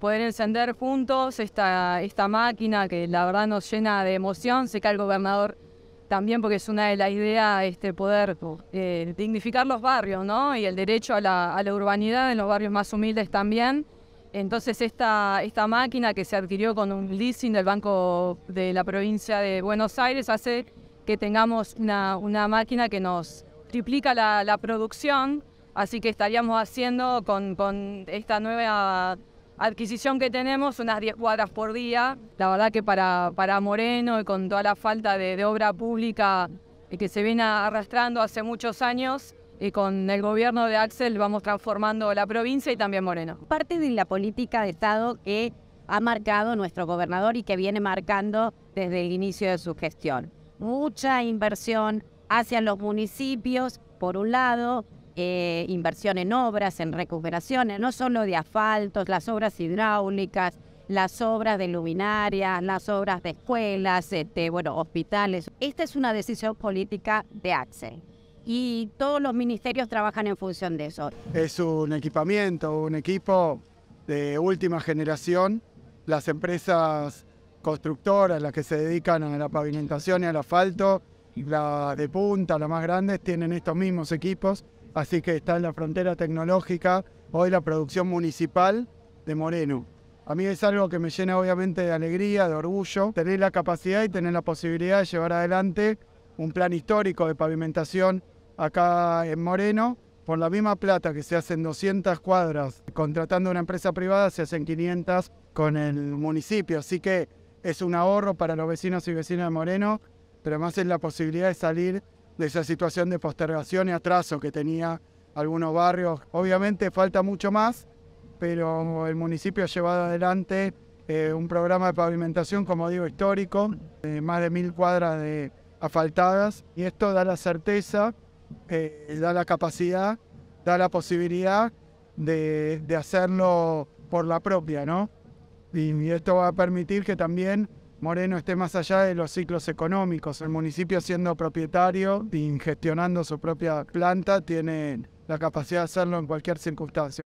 Poder encender juntos esta, esta máquina que la verdad nos llena de emoción. Sé que al gobernador también, porque es una de las ideas, este, poder eh, dignificar los barrios ¿no? y el derecho a la, urbanidad en los barrios más humildes también. Entonces esta, esta máquina que se adquirió con un leasing del Banco de la Provincia de Buenos Aires hace que tengamos una, máquina que nos triplica la, producción, así que estaríamos haciendo con, con esta nueva adquisición que tenemos, unas 10 cuadras por día. La verdad que para, para Moreno y con toda la falta de, de obra pública eh, que se viene arrastrando hace muchos años, y con el gobierno de Axel vamos transformando la provincia y también Moreno. Parte de la política de Estado que ha marcado nuestro gobernador y que viene marcando desde el inicio de su gestión. Mucha inversión hacia los municipios, por un lado, eh, inversión en obras, en recuperaciones, no solo de asfaltos, las obras hidráulicas, las obras de luminarias, las obras de escuelas, este, bueno, hospitales. Esta es una decisión política de Axel y todos los ministerios trabajan en función de eso. Es un equipamiento, un equipo de última generación. Las empresas constructoras, las que se dedican a la pavimentación y al asfalto, las de punta, las más grandes, tienen estos mismos equipos así que está en la frontera tecnológica, hoy la producción municipal de Moreno. A mí es algo que me llena obviamente de alegría, de orgullo, tener la capacidad y tener la posibilidad de llevar adelante un plan histórico de pavimentación acá en Moreno. Por la misma plata que se hacen 200 cuadras contratando una empresa privada, se hacen 500 con el municipio. Así que es un ahorro para los vecinos y vecinas de Moreno, pero además es la posibilidad de salir de esa situación de postergación y atraso que tenía algunos barrios. Obviamente falta mucho más, pero el municipio ha llevado adelante eh, un programa de pavimentación, como digo, histórico, de más de mil cuadras de asfaltadas, y esto da la certeza, eh, da la capacidad, da la posibilidad de, hacerlo por la propia, ¿no? y esto va a permitir que también Moreno esté más allá de los ciclos económicos. El municipio siendo propietario y gestionando su propia planta tiene la capacidad de hacerlo en cualquier circunstancia.